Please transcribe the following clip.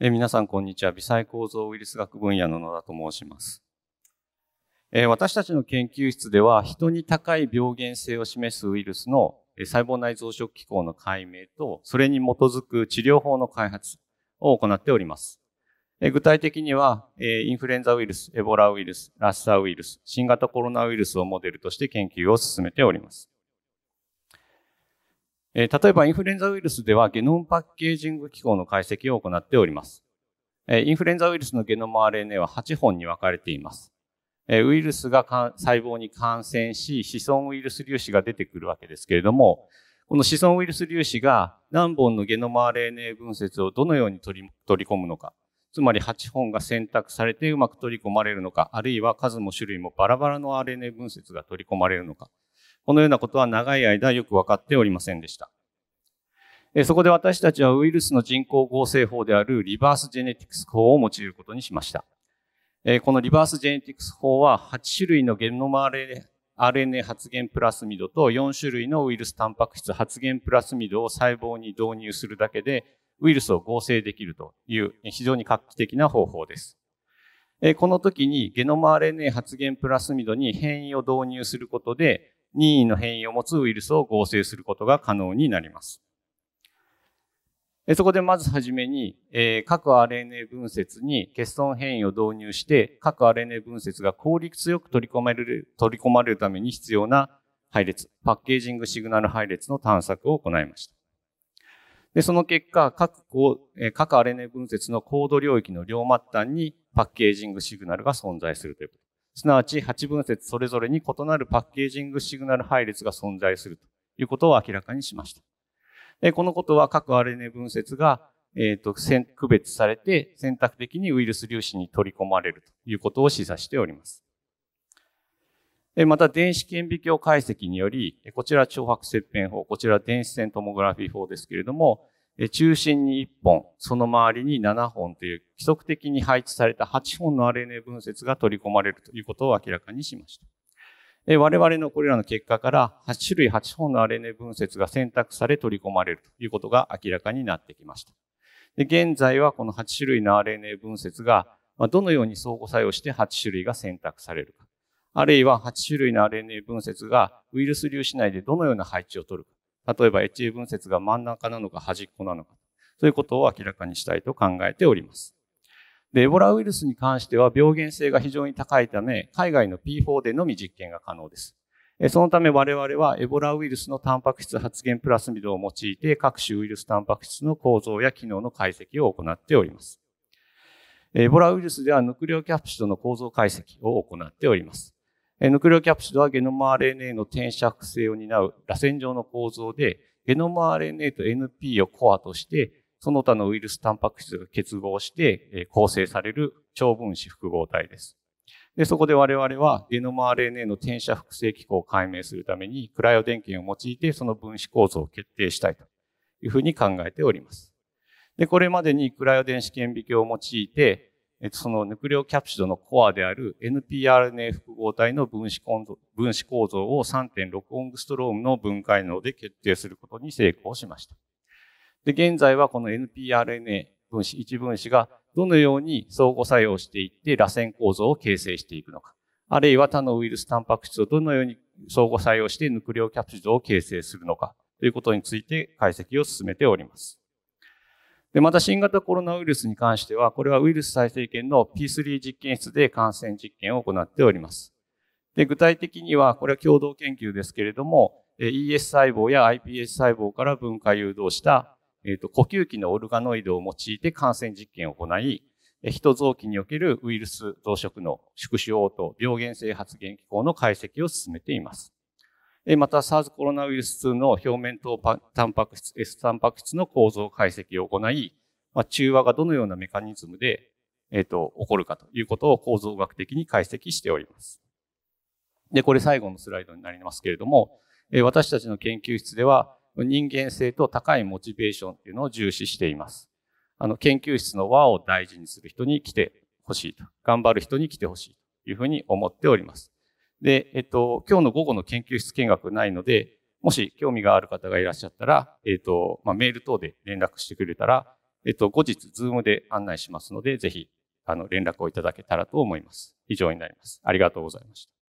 え皆さん、こんにちは。微細構造ウイルス学分野の野田と申します。え私たちの研究室では、人に高い病原性を示すウイルスの細胞内増殖機構の解明と、それに基づく治療法の開発を行っております。え具体的には、えインフルエンザウイルス、エボラウイルス、ラッサウイルス、新型コロナウイルスをモデルとして研究を進めております。え例えばインフルエンザウイルスではゲノムパッケージング機構の解析を行っております。えインフルエンザウイルスのゲノム RNA は8本に分かれています。えウイルスが細胞に感染し、子孫ウイルス粒子が出てくるわけですけれども、この子孫ウイルス粒子が何本のゲノム RNA 分節をどのように取り取り込むのか、つまり8本が選択されてうまく取り込まれるのか、あるいは数も種類もバラバラの RNA 分節が取り込まれるのか、このようなことは長い間よく分かっておりませんでした。そこで私たちはウイルスの人工合成法であるリバースジェネティクス法を用いることにしました。このリバースジェネティクス法は8種類のゲノム RNA 発現プラスミドと4種類のウイルスタンパク質発現プラスミドを細胞に導入するだけでウイルスを合成できるという非常に画期的な方法です。この時にゲノム RNA 発現プラスミドに変異を導入することで任意の変異を持つウイルスを合成することが可能になります。そこでまずはじめに、各 RNA 分節に欠損変異を導入して、各 RNA 分節が効率よく取り込まれる、取り込まれるために必要な配列、パッケージングシグナル配列の探索を行いました。で、その結果、各、各 RNA 分節のコード領域の両末端にパッケージングシグナルが存在するということすなわち8分節それぞれに異なるパッケージングシグナル配列が存在するということを明らかにしました。このことは各 RNA 分節が、えーと、と区別されて選択的にウイルス粒子に取り込まれるということを示唆しております。また電子顕微鏡解析により、こちら超白切片法、こちら電子線トモグラフィー法ですけれども、中心に1本、その周りに7本という規則的に配置された8本の RNA 分節が取り込まれるということを明らかにしました。我々のこれらの結果から8種類8本の RNA 分節が選択され取り込まれるということが明らかになってきました。で現在はこの8種類の RNA 分節がどのように相互作用して8種類が選択されるか、あるいは8種類の RNA 分節がウイルス粒子内でどのような配置を取るか、例えばッジ分節が真ん中なのか端っこなのか、そういうことを明らかにしたいと考えております。で、エボラウイルスに関しては病原性が非常に高いため、海外の P4 でのみ実験が可能です。そのため我々はエボラウイルスのタンパク質発現プラスミドを用いて各種ウイルスタンパク質の構造や機能の解析を行っております。エボラウイルスではヌクレオキャプシドの構造解析を行っております。ヌクレオキャプシドはゲノム RNA の転写複製を担う螺旋状の構造で、ゲノム RNA と NP をコアとして、その他のウイルスタンパク質が結合して構成される超分子複合体です。でそこで我々はゲノム RNA の転写複製機構を解明するためにクライオ電源を用いてその分子構造を決定したいというふうに考えております。でこれまでにクライオ電子顕微鏡を用いてえっと、そのヌクレオキャプシドのコアである NPRNA 複合体の分子分子構造を3.6オングストロームの分解能で決定することに成功しました。で、現在はこの NPRNA 分子、1分子がどのように相互作用していって螺旋構造を形成していくのか、あるいは他のウイルスタンパク質をどのように相互作用してヌクレオキャプシドを形成するのかということについて解析を進めております。で、また新型コロナウイルスに関しては、これはウイルス再生研の P3 実験室で感染実験を行っております。で、具体的には、これは共同研究ですけれども、ES 細胞や iPS 細胞から分解誘導した、えっ、ー、と、呼吸器のオルガノイドを用いて感染実験を行い、人臓器におけるウイルス増殖の縮小と病原性発現機構の解析を進めています。また SARS コロナウイルス2の表面糖タンパク質、S タンパク質の構造解析を行い、まあ、中和がどのようなメカニズムで、えっ、ー、と、起こるかということを構造学的に解析しております。で、これ最後のスライドになりますけれども、え私たちの研究室では人間性と高いモチベーションというのを重視しています。あの、研究室の和を大事にする人に来てほしいと、頑張る人に来てほしいというふうに思っております。で、えっと、今日の午後の研究室見学ないので、もし興味がある方がいらっしゃったら、えっと、まあ、メール等で連絡してくれたら、えっと、後日、ズームで案内しますので、ぜひ、あの、連絡をいただけたらと思います。以上になります。ありがとうございました。